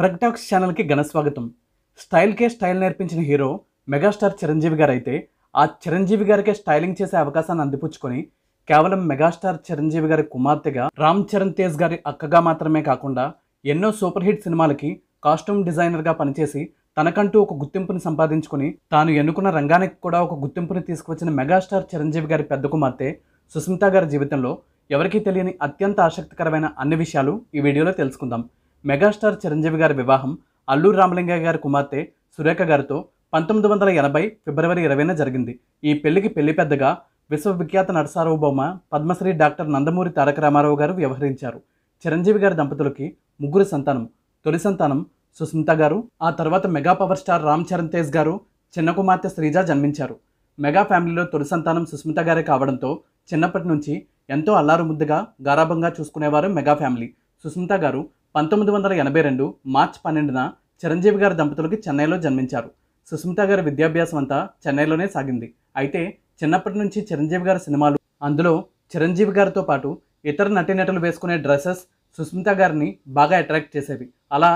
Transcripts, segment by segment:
ప్రగ్టాక్స్ ఛానల్కి ఘనస్వాగతం స్టైల్కే స్టైల్ నేర్పించిన హీరో మెగాస్టార్ చిరంజీవి గారు అయితే ఆ చిరంజీవి గారికే స్టైలింగ్ చేసే అవకాశాన్ని అందిపుచ్చుకొని కేవలం మెగాస్టార్ చిరంజీవి గారి కుమార్తెగా రామ్ చరణ్ తేజ్ గారి అక్కగా మాత్రమే కాకుండా ఎన్నో సూపర్ హిట్ సినిమాలకి కాస్ట్యూమ్ డిజైనర్గా పనిచేసి తనకంటూ ఒక గుర్తింపుని సంపాదించుకుని తాను ఎన్నుకున్న రంగానికి కూడా ఒక గుర్తింపుని తీసుకువచ్చిన మెగాస్టార్ చిరంజీవి గారి పెద్ద కుమార్తె సుస్మిత గారి జీవితంలో ఎవరికీ తెలియని అత్యంత ఆసక్తికరమైన అన్ని విషయాలు ఈ వీడియోలో తెలుసుకుందాం మెగాస్టార్ చిరంజీవి గారి వివాహం అల్లూరు రామలింగయ్య గారి కుమార్తె సురేఖ గారితో పంతొమ్మిది వందల ఎనభై ఫిబ్రవరి ఇరవైన జరిగింది ఈ పెళ్లికి పెళ్లి పెద్దగా విశ్వవిఖ్యాత నరసార్వభౌమ పద్మశ్రీ డాక్టర్ నందమూరి తారక రామారావు గారు వ్యవహరించారు చిరంజీవి గారి దంపతులకి ముగ్గురు సంతానం తొలి సంతానం సుస్మిత గారు ఆ తర్వాత mega power star Ram Charan Tej garu చిన్న కుమార్తె శ్రీజ జన్మించారు మెగా ఫ్యామిలీలో తొలి సంతానం సుస్మిత గారే కావడంతో చిన్నప్పటి నుంచి ఎంతో అల్లారు ముద్దుగా గారాభంగా చూసుకునేవారు మెగా ఫ్యామిలీ సుస్మిత గారు పంతొమ్మిది వందల ఎనభై రెండు మార్చ్ పన్నెండున చిరంజీవి గారి దంపతులకి చెన్నైలో జన్మించారు సుస్మిత గారి విద్యాభ్యాసం అంతా చెన్నైలోనే సాగింది అయితే చిన్నప్పటి నుంచి చిరంజీవి గారి సినిమాలు అందులో చిరంజీవి గారితో పాటు ఇతర నటీనటులు వేసుకునే డ్రెస్సెస్ సుస్మిత గారిని బాగా అట్రాక్ట్ చేసేవి అలా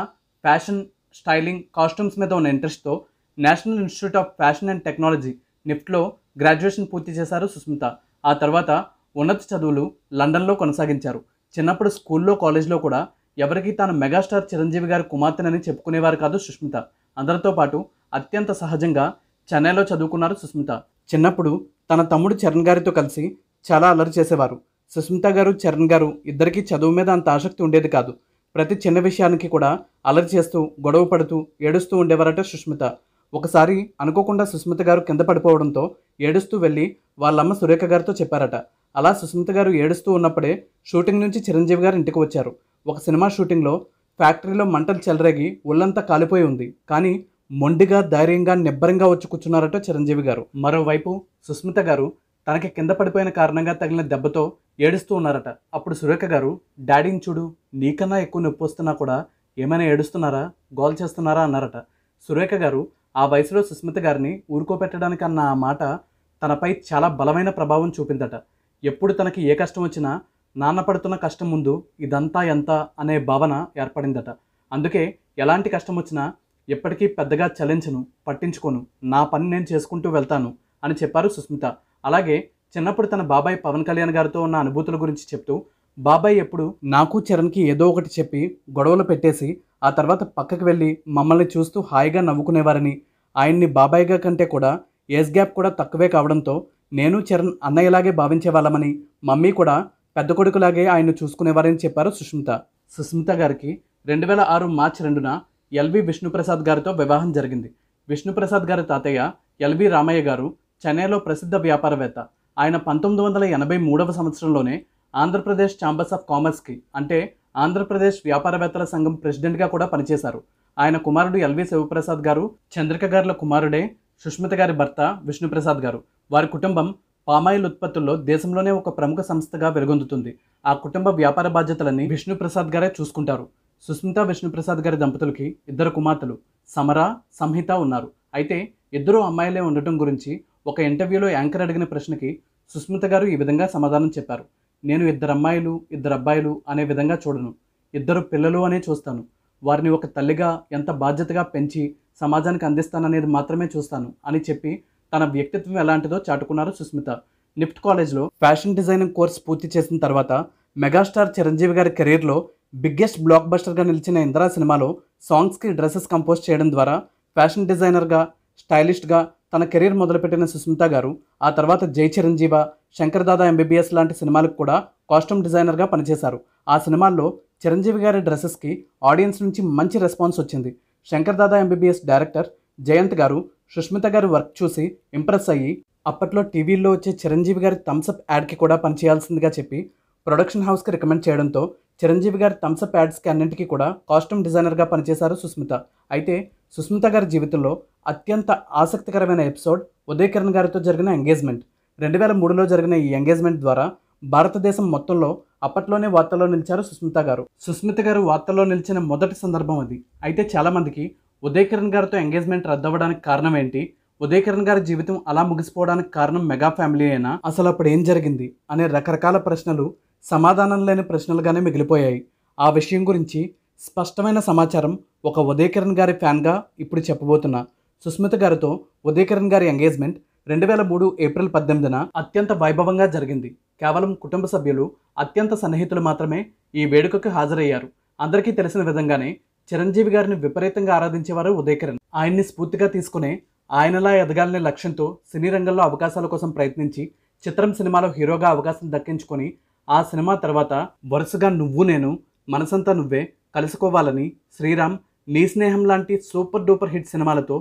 ఫ్యాషన్ స్టైలింగ్ కాస్ట్యూమ్స్ మీద ఉన్న ఇంట్రెస్ట్తో National Institute of Fashion and Technology నిఫ్ట్లో గ్రాడ్యుయేషన్ పూర్తి చేశారు సుస్మిత ఆ తర్వాత ఉన్నత చదువులు లండన్లో కొనసాగించారు చిన్నప్పుడు స్కూల్లో కాలేజ్లో కూడా ఎవరికి తాను మెగాస్టార్ చిరంజీవి గారి కుమార్తెనని చెప్పుకునేవారు కాదు సుష్మిత అందరితో పాటు అత్యంత సహజంగా చెన్నైలో చదువుకున్నారు సుస్మిత చిన్నప్పుడు తన తమ్ముడు చరణ్ గారితో కలిసి చాలా అల్లరి చేసేవారు సుస్మిత గారు చరణ్ గారు ఇద్దరికీ చదువు మీద అంత ఆసక్తి ఉండేది కాదు ప్రతి చిన్న విషయానికి కూడా అల్లరి చేస్తూ గొడవ పడుతూ ఏడుస్తూ ఉండేవారట సుష్మిత ఒకసారి అనుకోకుండా సుస్మిత గారు కింద పడిపోవడంతో ఏడుస్తూ వెళ్ళి వాళ్ళమ్మ సురేఖ గారితో చెప్పారట అలా సుస్మిత గారు ఏడుస్తూ ఉన్నప్పుడే షూటింగ్ నుంచి చిరంజీవి గారు ఇంటికి వచ్చారు ఒక సినిమా షూటింగ్లో ఫ్యాక్టరీలో మంటలు చెలరేగి ఒళ్ళంతా కాలిపోయి ఉంది కానీ మొండిగా ధైర్యంగా నిబ్బరంగా వచ్చి కూర్చున్నారట చిరంజీవి గారు మరోవైపు సుస్మిత గారు తనకి కింద పడిపోయిన కారణంగా తగిలిన దెబ్బతో ఏడుస్తూ ఉన్నారట అప్పుడు సురేఖ గారు డాడీని చూడు నీకన్నా ఎక్కువ నొప్పి వస్తున్నా కూడా ఏమైనా ఏడుస్తున్నారా గోల్ చేస్తున్నారా అన్నారట సురేఖ గారు ఆ వయసులో సుస్మిత గారిని ఊరుకోపెట్టడానికి అన్న ఆ మాట తనపై చాలా బలమైన ప్రభావం చూపిందట ఎప్పుడు తనకి ఏ కష్టం వచ్చినా నాన్న పడుతున్న కష్టం ముందు ఇదంతా ఎంత అనే భావన ఏర్పడిందట అందుకే ఎలాంటి కష్టం వచ్చినా ఎప్పటికీ పెద్దగా చలించను పట్టించుకోను నా పని నేను చేసుకుంటూ వెళ్తాను అని చెప్పారు సుస్మిత అలాగే చిన్నప్పుడు తన బాబాయ్ పవన్ కళ్యాణ్ గారితో ఉన్న అనుభూతుల గురించి చెప్తూ బాబాయ్ ఎప్పుడు నాకు చరణ్కి ఏదో ఒకటి చెప్పి గొడవలు పెట్టేసి ఆ తర్వాత పక్కకు వెళ్ళి మమ్మల్ని చూస్తూ హాయిగా నవ్వుకునేవారని ఆయన్ని బాబాయ్గా కంటే కూడా ఏజ్ గ్యాప్ కూడా తక్కువే కావడంతో నేను చరణ్ అన్నయ్యలాగే భావించేవాళ్ళమని మమ్మీ కూడా పెద్ద కొడుకులాగే ఆయన చూసుకునేవారని చెప్పారు సుష్మిత సుష్మిత గారికి రెండు వేల ఆరు మార్చ్ రెండున ఎల్వి విష్ణుప్రసాద్ గారితో వివాహం జరిగింది విష్ణుప్రసాద్ గారి తాతయ్య ఎల్వి రామయ్య గారు చెన్నైలో ప్రసిద్ధ వ్యాపారవేత్త ఆయన పంతొమ్మిది వందల ఎనభై మూడవ సంవత్సరంలోనే ఆంధ్రప్రదేశ్ ఛాంబర్స్ ఆఫ్ కామర్స్కి అంటే ఆంధ్రప్రదేశ్ వ్యాపారవేత్తల సంఘం ప్రెసిడెంట్గా కూడా పనిచేశారు ఆయన కుమారుడు ఎల్వి శివప్రసాద్ గారు చంద్రిక గారుల కుమారుడే సుష్మిత గారి భర్త విష్ణుప్రసాద్ గారు వారి కుటుంబం పామాయిల్ ఉత్పత్తుల్లో దేశంలోనే ఒక ప్రముఖ సంస్థగా వెలుగొందుతుంది ఆ కుటుంబ వ్యాపార బాధ్యతలని విష్ణుప్రసాద్ గారే చూసుకుంటారు సుస్మిత విష్ణుప్రసాద్ గారి దంపతులకి ఇద్దరు కుమార్తెలు సమర సంహిత ఉన్నారు అయితే ఇద్దరు అమ్మాయిలే ఉండటం గురించి ఒక ఇంటర్వ్యూలో యాంకర్ అడిగిన ప్రశ్నకి సుస్మిత గారు ఈ విధంగా సమాధానం చెప్పారు నేను ఇద్దరు అమ్మాయిలు ఇద్దరు అబ్బాయిలు అనే విధంగా చూడను ఇద్దరు పిల్లలు అనే చూస్తాను వారిని ఒక తల్లిగా ఎంత బాధ్యతగా పెంచి సమాజానికి అందిస్తాననేది మాత్రమే చూస్తాను అని చెప్పి తన వ్యక్తిత్వం ఎలాంటిదో చాటుకున్నారు సుస్మిత నిఫ్ట్ కాలేజ్లో ఫ్యాషన్ డిజైనింగ్ కోర్స్ పూర్తి చేసిన తర్వాత మెగాస్టార్ చిరంజీవి గారి కెరీర్లో బిగ్గెస్ట్ బ్లాక్ బస్టర్గా నిలిచిన ఇందిరా సినిమాలో సాంగ్స్కి డ్రెస్సెస్ కంపోజ్ చేయడం ద్వారా ఫ్యాషన్ డిజైనర్గా స్టైలిస్ట్గా తన కెరీర్ మొదలుపెట్టిన సుస్మిత గారు ఆ తర్వాత జై చిరంజీవ శంకర్ దాదా ఎంబీబీఎస్ లాంటి సినిమాలకు కూడా కాస్ట్యూమ్ డిజైనర్గా పనిచేశారు ఆ సినిమాల్లో చిరంజీవి గారి డ్రెస్సెస్కి ఆడియన్స్ నుంచి మంచి రెస్పాన్స్ వచ్చింది శంకర్ దాదా ఎంబీబీఎస్ డైరెక్టర్ జయంత్ గారు సుష్మిత గారు వర్క్ చూసి ఇంప్రెస్ అయ్యి అప్పట్లో టీవీల్లో వచ్చే చిరంజీవి గారి థమ్స్అప్ యాడ్కి కూడా పనిచేయాల్సిందిగా చెప్పి ప్రొడక్షన్ హౌస్కి రికమెండ్ చేయడంతో చిరంజీవి గారి థమ్స్అప్ యాడ్స్కి అన్నింటికీ కూడా కాస్ట్యూమ్ డిజైనర్గా పనిచేశారు సుస్మిత అయితే సుస్మిత గారి జీవితంలో అత్యంత ఆసక్తికరమైన ఎపిసోడ్ ఉదయకిరణ్ గారితో జరిగిన ఎంగేజ్మెంట్ రెండు వేల మూడులో జరిగిన ఈ ఎంగేజ్మెంట్ ద్వారా భారతదేశం మొత్తంలో అప్పట్లోనే వార్తల్లో నిలిచారు సుస్మిత గారు సుస్మిత గారు వార్తల్లో నిలిచిన మొదటి సందర్భం అది అయితే చాలామందికి ఉదయకిరణ్ గారితో ఎంగేజ్మెంట్ రద్దవ్వడానికి కారణం ఏంటి ఉదయకిరణ్ గారి జీవితం అలా ముగిసిపోవడానికి కారణం మెగా ఫ్యామిలీ అయినా అసలు అప్పుడు ఏం జరిగింది అనే రకరకాల ప్రశ్నలు సమాధానం లేని ప్రశ్నలుగానే మిగిలిపోయాయి ఆ విషయం గురించి స్పష్టమైన సమాచారం ఒక ఉదయకిరణ్ గారి ఫ్యాన్గా ఇప్పుడు చెప్పబోతున్నా సుస్మిత గారితో ఉదయకిరణ్ గారి ఎంగేజ్మెంట్ రెండు వేల మూడు ఏప్రిల్ పద్దెనిమిదిన అత్యంత వైభవంగా జరిగింది కేవలం కుటుంబ సభ్యులు అత్యంత సన్నిహితులు మాత్రమే ఈ వేడుకకు హాజరయ్యారు అందరికీ తెలిసిన విధంగానే చిరంజీవి గారిని విపరీతంగా ఆరాధించేవారు ఉదయకిరణ్ ఆయన్ని స్ఫూర్తిగా తీసుకునే ఆయనలా ఎదగాలనే లక్ష్యంతో సినీ రంగంలో అవకాశాల కోసం ప్రయత్నించి చిత్రం సినిమాలో హీరోగా అవకాశం దక్కించుకొని ఆ సినిమా తర్వాత వరుసగా నువ్వు నేను మనసంతా నువ్వే కలుసుకోవాలని శ్రీరామ్ నీ స్నేహం లాంటి సూపర్ డూపర్ హిట్ సినిమాలతో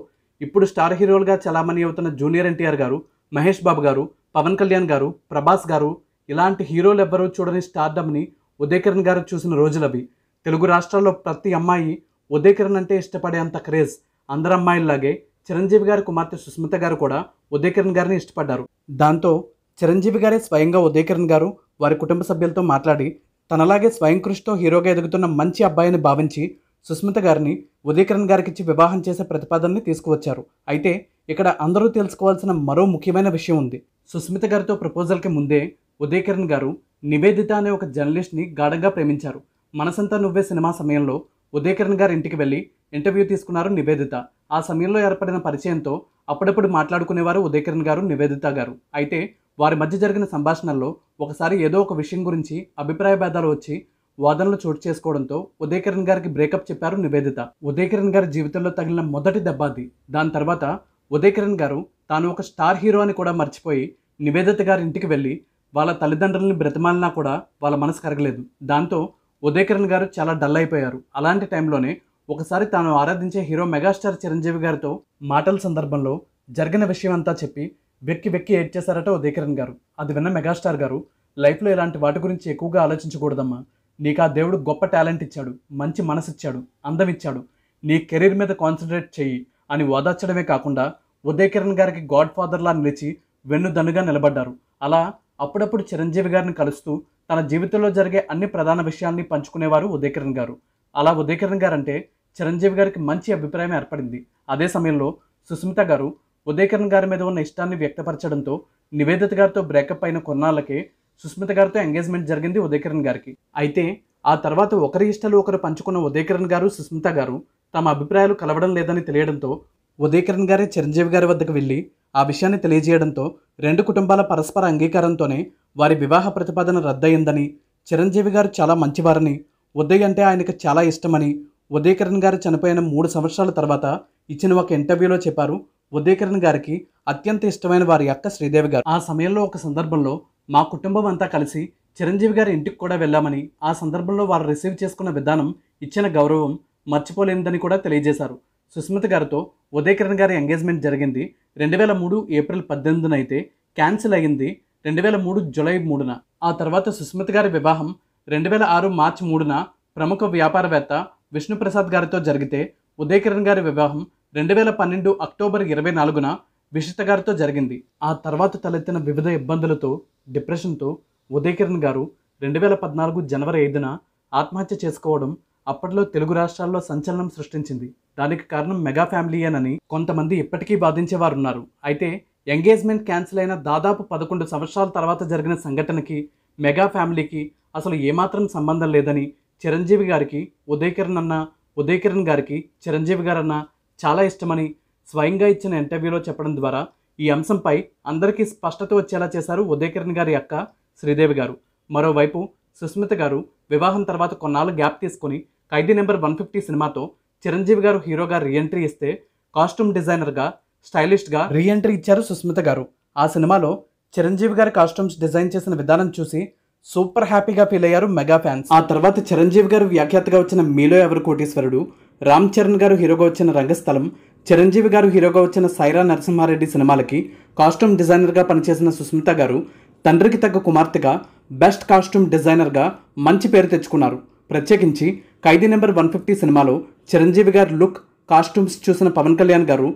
ఇప్పుడు స్టార్ హీరోలుగా చలామణి అవుతున్న జూనియర్ ఎన్టీఆర్ గారు మహేష్ బాబు గారు పవన్ కళ్యాణ్ గారు ప్రభాస్ గారు ఇలాంటి హీరోలు ఎవ్వరూ చూడని స్టార్డమ్ని ఉదయకిరణ్ గారు చూసిన రోజులవి తెలుగు రాష్ట్రాల్లో ప్రతి అమ్మాయి ఉదయకిరణ్ అంటే ఇష్టపడే అంత క్రేజ్ అందరు అమ్మాయిల్లాగే చిరంజీవి గారి కుమార్తె సుస్మిత గారు కూడా ఉదయకిరణ్ గారిని ఇష్టపడ్డారు దాంతో చిరంజీవి గారే స్వయంగా ఉదయకిరణ్ గారు వారి కుటుంబ సభ్యులతో మాట్లాడి తనలాగే స్వయం కృషితో హీరోగా ఎదుగుతున్న మంచి అబ్బాయిని భావించి సుస్మిత గారిని ఉదయకిరణ్ ఇచ్చి వివాహం చేసే ప్రతిపాదనని తీసుకువచ్చారు అయితే ఇక్కడ అందరూ తెలుసుకోవాల్సిన మరో ముఖ్యమైన విషయం ఉంది సుస్మిత గారితో ప్రపోజల్కి ముందే ఉదయకిరణ్ గారు నివేదిత అనే ఒక జర్నలిస్ట్ని గాఢంగా ప్రేమించారు మనసంతా నువ్వే సినిమా సమయంలో ఉదయకిరణ్ గారి ఇంటికి వెళ్ళి ఇంటర్వ్యూ తీసుకున్నారు నివేదిత ఆ సమయంలో ఏర్పడిన పరిచయంతో అప్పుడప్పుడు మాట్లాడుకునేవారు ఉదయకిరణ్ గారు నివేదిత గారు అయితే వారి మధ్య జరిగిన సంభాషణల్లో ఒకసారి ఏదో ఒక విషయం గురించి అభిప్రాయ భేదాలు వచ్చి వాదనలు చోటు చేసుకోవడంతో ఉదయకిరణ్ గారికి బ్రేకప్ చెప్పారు నివేదిత ఉదయకిరణ్ గారి జీవితంలో తగిలిన మొదటి దెబ్బ అది దాని తర్వాత ఉదయకిరణ్ గారు తాను ఒక స్టార్ హీరో అని కూడా మర్చిపోయి నివేదిత గారి ఇంటికి వెళ్ళి వాళ్ళ తల్లిదండ్రులని బ్రతిమాలినా కూడా వాళ్ళ మనసు కరగలేదు దాంతో ఉదయకిరణ్ గారు చాలా డల్ అయిపోయారు అలాంటి టైంలోనే ఒకసారి తాను ఆరాధించే హీరో మెగాస్టార్ చిరంజీవి గారితో మాటల సందర్భంలో జరిగిన విషయం అంతా చెప్పి వెక్కి వెక్కి ఏడ్ చేశారట ఉదయకిరణ్ గారు అది విన్న మెగాస్టార్ గారు లైఫ్లో ఇలాంటి వాటి గురించి ఎక్కువగా ఆలోచించకూడదమ్మా నీకు ఆ దేవుడు గొప్ప టాలెంట్ ఇచ్చాడు మంచి మనసు ఇచ్చాడు అందం ఇచ్చాడు నీ కెరీర్ మీద కాన్సన్ట్రేట్ చెయ్యి అని ఓదార్చడమే కాకుండా ఉదయ్ కిరణ్ గారికి గాడ్ ఫాదర్లా నిలిచి వెన్నుదన్నుగా నిలబడ్డారు అలా అప్పుడప్పుడు చిరంజీవి గారిని కలుస్తూ తన జీవితంలో జరిగే అన్ని ప్రధాన విషయాల్ని పంచుకునేవారు ఉదయకిరణ్ గారు అలా ఉదయకిరణ్ గారు అంటే చిరంజీవి గారికి మంచి అభిప్రాయం ఏర్పడింది అదే సమయంలో సుస్మిత గారు ఉదయకిరణ్ గారి మీద ఉన్న ఇష్టాన్ని వ్యక్తపరచడంతో నివేదిత గారితో బ్రేకప్ అయిన కొన్నాళ్ళకే సుస్మిత గారితో ఎంగేజ్మెంట్ జరిగింది ఉదయకిరణ్ గారికి అయితే ఆ తర్వాత ఒకరి ఇష్టాలు ఒకరు పంచుకున్న ఉదయకిరణ్ గారు సుస్మిత గారు తమ అభిప్రాయాలు కలవడం లేదని తెలియడంతో ఉదయకిరణ్ గారే చిరంజీవి గారి వద్దకు వెళ్ళి ఆ విషయాన్ని తెలియజేయడంతో రెండు కుటుంబాల పరస్పర అంగీకారంతోనే వారి వివాహ ప్రతిపాదన రద్దయిందని చిరంజీవి గారు చాలా మంచివారని ఉదయ్ అంటే ఆయనకు చాలా ఇష్టమని ఉదయకిరణ్ గారు చనిపోయిన మూడు సంవత్సరాల తర్వాత ఇచ్చిన ఒక ఇంటర్వ్యూలో చెప్పారు ఉదయకిరణ్ గారికి అత్యంత ఇష్టమైన వారి అక్క శ్రీదేవి గారు ఆ సమయంలో ఒక సందర్భంలో మా కుటుంబం అంతా కలిసి చిరంజీవి గారి ఇంటికి కూడా వెళ్ళామని ఆ సందర్భంలో వారు రిసీవ్ చేసుకున్న విధానం ఇచ్చిన గౌరవం మర్చిపోలేనిదని కూడా తెలియజేశారు సుస్మిత గారితో ఉదయకిరణ్ గారి ఎంగేజ్మెంట్ జరిగింది రెండు వేల మూడు ఏప్రిల్ పద్దెనిమిదిన అయితే క్యాన్సిల్ అయింది రెండు వేల మూడు జులై మూడున ఆ తర్వాత సుస్మిత గారి వివాహం రెండు వేల ఆరు మార్చి మూడున ప్రముఖ వ్యాపారవేత్త విష్ణుప్రసాద్ గారితో జరిగితే ఉదయకిరణ్ గారి వివాహం రెండు వేల పన్నెండు అక్టోబర్ ఇరవై నాలుగున విషిత గారితో జరిగింది ఆ తర్వాత తలెత్తిన వివిధ ఇబ్బందులతో డిప్రెషన్తో ఉదయకిరణ్ గారు రెండు వేల పద్నాలుగు జనవరి ఐదున ఆత్మహత్య చేసుకోవడం అప్పట్లో తెలుగు రాష్ట్రాల్లో సంచలనం సృష్టించింది దానికి కారణం మెగా ఫ్యామిలీ అని కొంతమంది ఇప్పటికీ బాధించే ఉన్నారు అయితే ఎంగేజ్మెంట్ క్యాన్సిల్ అయిన దాదాపు పదకొండు సంవత్సరాల తర్వాత జరిగిన సంఘటనకి మెగా ఫ్యామిలీకి అసలు ఏమాత్రం సంబంధం లేదని చిరంజీవి గారికి ఉదయకిరణ్ అన్న ఉదయకిరణ్ గారికి చిరంజీవి గారన్న చాలా ఇష్టమని స్వయంగా ఇచ్చిన ఇంటర్వ్యూలో చెప్పడం ద్వారా ఈ అంశంపై అందరికీ స్పష్టత వచ్చేలా చేశారు ఉదయకిరణ్ గారి అక్క శ్రీదేవి గారు మరోవైపు సుస్మిత గారు వివాహం తర్వాత కొన్నాళ్ళు గ్యాప్ తీసుకుని ఖైదీ నెంబర్ వన్ ఫిఫ్టీ సినిమాతో చిరంజీవి గారు హీరోగా రీఎంట్రీ ఇస్తే కాస్ట్యూమ్ డిజైనర్గా స్టైలిష్గా రీఎంట్రీ ఇచ్చారు సుస్మిత గారు ఆ సినిమాలో చిరంజీవి గారి కాస్ట్యూమ్స్ డిజైన్ చేసిన విధానం చూసి సూపర్ హ్యాపీగా ఫీల్ అయ్యారు మెగా ఫ్యాన్స్ ఆ తర్వాత చిరంజీవి గారు వ్యాఖ్యాతగా వచ్చిన మీలో ఎవరు కోటీశ్వరుడు రామ్ చరణ్ గారు హీరోగా వచ్చిన రంగస్థలం చిరంజీవి గారు హీరోగా వచ్చిన సైరా నరసింహారెడ్డి సినిమాలకి కాస్ట్యూమ్ డిజైనర్గా పనిచేసిన సుస్మిత గారు తండ్రికి తగ్గ కుమార్తెగా బెస్ట్ కాస్ట్యూమ్ డిజైనర్గా మంచి పేరు తెచ్చుకున్నారు ప్రత్యేకించి ఖైదీ నెంబర్ వన్ ఫిఫ్టీ సినిమాలో చిరంజీవి గారి లుక్ కాస్ట్యూమ్స్ చూసిన పవన్ కళ్యాణ్ గారు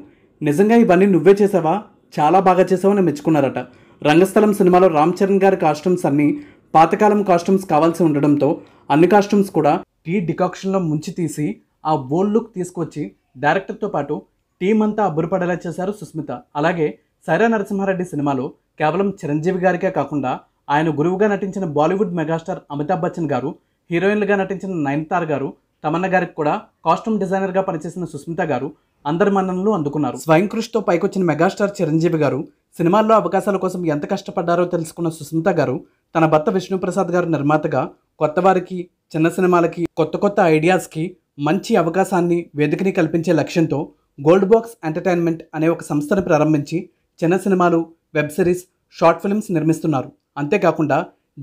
నిజంగా ఇవన్నీ నువ్వే చేసావా చాలా బాగా చేసావని మెచ్చుకున్నారట రంగస్థలం సినిమాలో రామ్ చరణ్ గారి కాస్ట్యూమ్స్ అన్నీ పాతకాలం కాస్ట్యూమ్స్ కావాల్సి ఉండడంతో అన్ని కాస్ట్యూమ్స్ కూడా టీ డికాక్షన్లో ముంచి తీసి ఆ బోల్ లుక్ తీసుకొచ్చి డైరెక్టర్తో పాటు టీం అంతా అబ్బురపడేలా చేశారు సుస్మిత అలాగే సైరా నరసింహారెడ్డి సినిమాలో కేవలం చిరంజీవి గారికే కాకుండా ఆయన గురువుగా నటించిన బాలీవుడ్ మెగాస్టార్ అమితాబ్ బచ్చన్ గారు హీరోయిన్లుగా నటించిన నయనతార్ గారు తమన్న గారికి కూడా కాస్ట్యూమ్ డిజైనర్గా పనిచేసిన సుస్మిత గారు అందరి మన్ననలు అందుకున్నారు స్వయం కృషితో పైకొచ్చిన మెగాస్టార్ చిరంజీవి గారు సినిమాల్లో అవకాశాల కోసం ఎంత కష్టపడ్డారో తెలుసుకున్న సుస్మిత గారు తన భర్త విష్ణుప్రసాద్ గారు నిర్మాతగా కొత్త వారికి చిన్న సినిమాలకి కొత్త కొత్త ఐడియాస్కి మంచి అవకాశాన్ని వేదికని కల్పించే లక్ష్యంతో గోల్డ్ బాక్స్ ఎంటర్టైన్మెంట్ అనే ఒక సంస్థను ప్రారంభించి చిన్న సినిమాలు వెబ్ సిరీస్ షార్ట్ ఫిల్మ్స్ నిర్మిస్తున్నారు అంతేకాకుండా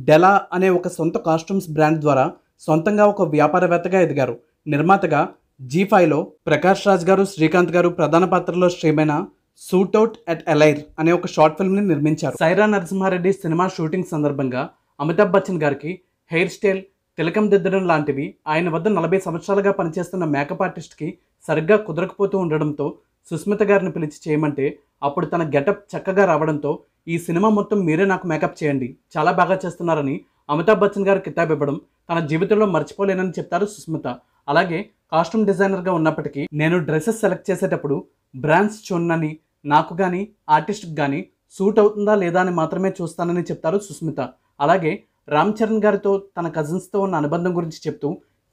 డెలా అనే ఒక సొంత కాస్ట్యూమ్స్ బ్రాండ్ ద్వారా సొంతంగా ఒక వ్యాపారవేత్తగా ఎదిగారు నిర్మాతగా జీ ఫైవ్లో ప్రకాష్ రాజ్ గారు శ్రీకాంత్ గారు ప్రధాన పాత్రలో స్ట్రీమైన అవుట్ అట్ ఎలైర్ అనే ఒక షార్ట్ ఫిల్మ్ని నిర్మించారు సైరా నరసింహారెడ్డి సినిమా షూటింగ్ సందర్భంగా అమితాబ్ బచ్చన్ గారికి హెయిర్ స్టైల్ తిలకం దిద్దడం లాంటివి ఆయన వద్ద నలభై సంవత్సరాలుగా పనిచేస్తున్న మేకప్ ఆర్టిస్ట్కి సరిగ్గా కుదరకపోతూ ఉండడంతో సుస్మిత గారిని పిలిచి చేయమంటే అప్పుడు తన గెటప్ చక్కగా రావడంతో ఈ సినిమా మొత్తం మీరే నాకు మేకప్ చేయండి చాలా బాగా చేస్తున్నారని అమితాబ్ బచ్చన్ గారు కితాబ్ ఇవ్వడం తన జీవితంలో మర్చిపోలేనని చెప్తారు సుస్మిత అలాగే కాస్ట్యూమ్ డిజైనర్గా ఉన్నప్పటికీ నేను డ్రెస్సెస్ సెలెక్ట్ చేసేటప్పుడు బ్రాండ్స్ చూడనని నాకు కానీ ఆర్టిస్ట్కి కానీ సూట్ అవుతుందా లేదా అని మాత్రమే చూస్తానని చెప్తారు సుస్మిత అలాగే రామ్ చరణ్ గారితో తన కజిన్స్తో ఉన్న అనుబంధం గురించి చెప్తూ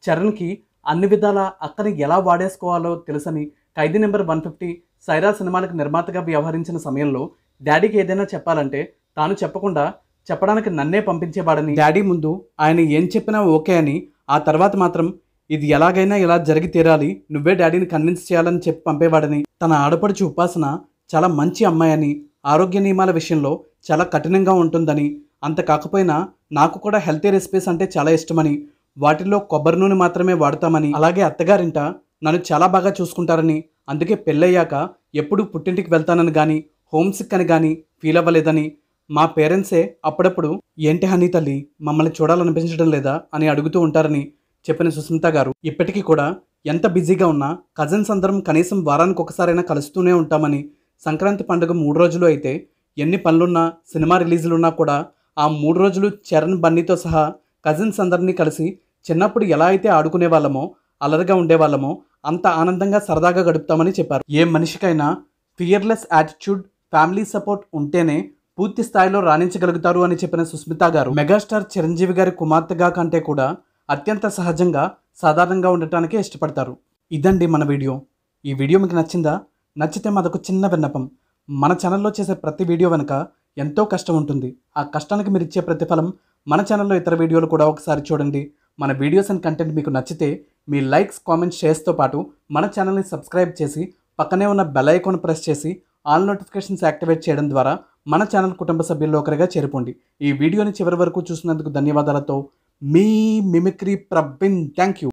చరణ్కి అన్ని విధాల అక్కని ఎలా వాడేసుకోవాలో తెలుసని Khaidi number one fifty Sye Raa సినిమాలకు నిర్మాతగా వ్యవహరించిన సమయంలో డాడీకి ఏదైనా చెప్పాలంటే తాను చెప్పకుండా చెప్పడానికి నన్నే పంపించేవాడని డాడీ ముందు ఆయన ఏం చెప్పినా ఓకే అని ఆ తర్వాత మాత్రం ఇది ఎలాగైనా ఇలా జరిగి తీరాలి నువ్వే డాడీని కన్విన్స్ చేయాలని చెప్పి పంపేవాడని తన ఆడపడుచు ఉపాసన చాలా మంచి అమ్మాయి అని ఆరోగ్య నియమాల విషయంలో చాలా కఠినంగా ఉంటుందని అంత కాకపోయినా నాకు కూడా హెల్తీ రెసిపీస్ అంటే చాలా ఇష్టమని వాటిల్లో కొబ్బరి నూనె మాత్రమే వాడతామని అలాగే అత్తగారింట నన్ను చాలా బాగా చూసుకుంటారని అందుకే పెళ్ళయ్యాక ఎప్పుడు పుట్టింటికి వెళ్తానని కానీ హోమ్సిక్ అని కానీ ఫీల్ అవ్వలేదని మా పేరెంట్సే అప్పుడప్పుడు ఏంటి హనీ తల్లి మమ్మల్ని చూడాలనిపించడం లేదా అని అడుగుతూ ఉంటారని చెప్పిన సుస్మిత గారు ఇప్పటికీ కూడా ఎంత బిజీగా ఉన్నా కజిన్స్ అందరం కనీసం వారానికి ఒకసారైనా కలుస్తూనే ఉంటామని సంక్రాంతి పండుగ మూడు రోజులు అయితే ఎన్ని పనులున్నా సినిమా రిలీజులున్నా కూడా ఆ మూడు రోజులు చరణ్ బన్నీతో సహా కజిన్స్ అందరినీ కలిసి చిన్నప్పుడు ఎలా అయితే ఆడుకునే వాళ్ళమో అలరిగా ఉండేవాళ్ళమో అంత ఆనందంగా సరదాగా గడుపుతామని చెప్పారు ఏ మనిషికైనా ఫియర్లెస్ యాటిట్యూడ్ ఫ్యామిలీ సపోర్ట్ ఉంటేనే పూర్తి స్థాయిలో రాణించగలుగుతారు అని చెప్పిన సుస్మిత గారు మెగాస్టార్ చిరంజీవి గారి కుమార్తెగా కంటే కూడా అత్యంత సహజంగా సాధారణంగా ఉండటానికే ఇష్టపడతారు ఇదండి మన వీడియో ఈ వీడియో మీకు నచ్చిందా నచ్చితే మాదొక చిన్న విన్నపం మన ఛానల్లో చేసే ప్రతి వీడియో వెనుక ఎంతో కష్టం ఉంటుంది ఆ కష్టానికి మీరు ఇచ్చే ప్రతిఫలం మన ఛానల్లో ఇతర వీడియోలు కూడా ఒకసారి చూడండి మన వీడియోస్ అండ్ కంటెంట్ మీకు నచ్చితే మీ లైక్స్ కామెంట్స్ షేర్స్తో పాటు మన ఛానల్ని సబ్స్క్రైబ్ చేసి పక్కనే ఉన్న బెల్ ఐకాన్ ప్రెస్ చేసి ఆల్ నోటిఫికేషన్స్ యాక్టివేట్ చేయడం ద్వారా మన ఛానల్ కుటుంబ సభ్యుల్లో ఒకరిగా చేరుకోండి ఈ వీడియోని చివరి వరకు చూసినందుకు ధన్యవాదాలతో మీ మిమిక్రీ ప్రబిన్ థ్యాంక్ యూ